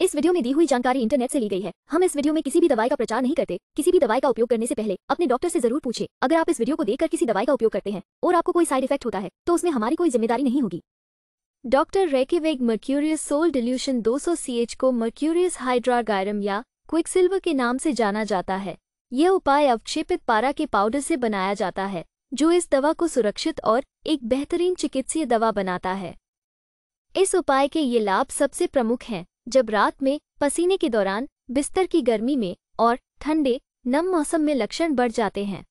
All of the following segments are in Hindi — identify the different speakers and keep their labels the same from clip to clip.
Speaker 1: इस वीडियो में दी हुई जानकारी इंटरनेट से ली गई है हम इस वीडियो में किसी भी दवाई का प्रचार नहीं करते किसी भी दवाई का उपयोग करने से पहले अपने डॉक्टर से जरूर पूछे अगर आप इस वीडियो को देखकर किसी दवाई का उपयोग करते हैं और आपको कोई साइड इफेक्ट होता है तो उसमें हमारी कोई जिम्मेदारी नहीं होगी doctor Reckeweg Mercurius sol dilution दो सीएच को मर्क्यूरियस हाइड्रागायरम या क्विकसिल्वर के नाम से जाना जाता है यह उपाय अवक्षेपित पारा के पाउडर से बनाया जाता है जो इस दवा को सुरक्षित और एक बेहतरीन चिकित्सीय दवा बनाता है इस उपाय के ये लाभ सबसे प्रमुख हैं जब रात में पसीने के दौरान बिस्तर की गर्मी में और ठंडे नम मौसम में लक्षण बढ़ जाते हैं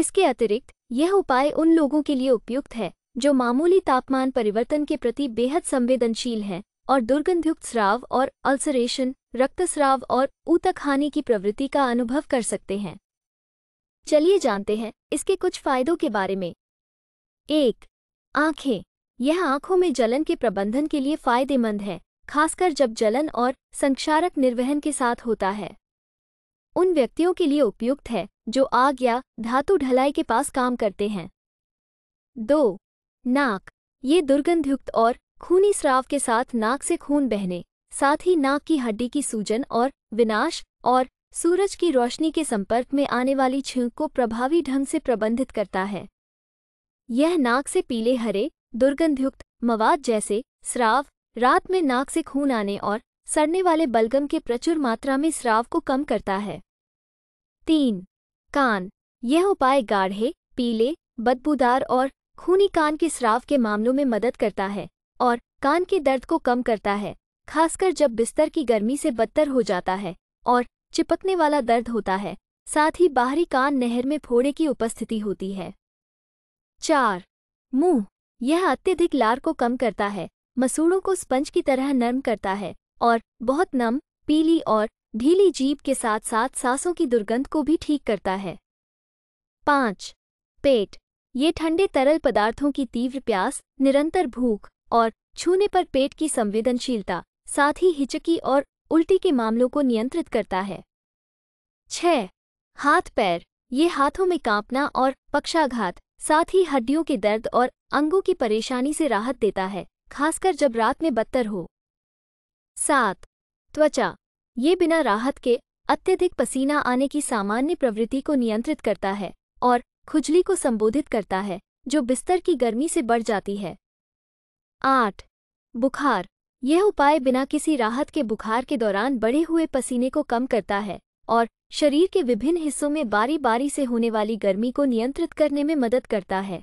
Speaker 1: इसके अतिरिक्त यह उपाय उन लोगों के लिए उपयुक्त है जो मामूली तापमान परिवर्तन के प्रति बेहद संवेदनशील हैं और दुर्गंधयुक्त स्राव और अल्सरेशन रक्तस्राव और ऊतक हानि की प्रवृत्ति का अनुभव कर सकते हैं चलिए जानते हैं इसके कुछ फायदों के बारे में एक आंखें यह आंखों में जलन के प्रबंधन के लिए फायदेमंद है खासकर जब जलन और संक्षारक निर्वहन के साथ होता है उन व्यक्तियों के लिए उपयुक्त है जो आग या धातु ढलाई के पास काम करते हैं दो नाक ये दुर्गंधयुक्त और खूनी स्राव के साथ नाक से खून बहने साथ ही नाक की हड्डी की सूजन और विनाश और सूरज की रोशनी के संपर्क में आने वाली छींक को प्रभावी ढंग से प्रबंधित करता है यह नाक से पीले हरे दुर्गंधयुक्त मवाद जैसे स्राव रात में नाक से खून आने और सड़ने वाले बलगम के प्रचुर मात्रा में स्राव को कम करता है तीन कान यह उपाय गाढ़े पीले बदबूदार और खूनी कान के स्राव के मामलों में मदद करता है और कान के दर्द को कम करता है खासकर जब बिस्तर की गर्मी से बदतर हो जाता है और चिपकने वाला दर्द होता है साथ ही बाहरी कान नहर में फोड़े की उपस्थिति होती है चार मुंह यह अत्यधिक लार को कम करता है मसूड़ों को स्पंज की तरह नर्म करता है और बहुत नम पीली और ढीली जीप के साथ साथ सांसों की दुर्गंध को भी ठीक करता है पाँच पेट ये ठंडे तरल पदार्थों की तीव्र प्यास निरंतर भूख और छूने पर पेट की संवेदनशीलता साथ ही हिचकी और उल्टी के मामलों को नियंत्रित करता है छ हाथ पैर ये हाथों में कांपना और पक्षाघात साथ ही हड्डियों के दर्द और अंगों की परेशानी से राहत देता है खासकर जब रात में बदतर हो सात त्वचा ये बिना राहत के अत्यधिक पसीना आने की सामान्य प्रवृत्ति को नियंत्रित करता है और खुजली को संबोधित करता है जो बिस्तर की गर्मी से बढ़ जाती है आठ बुखार यह उपाय बिना किसी राहत के बुखार के दौरान बढ़े हुए पसीने को कम करता है और शरीर के विभिन्न हिस्सों में बारी बारी से होने वाली गर्मी को नियंत्रित करने में मदद करता है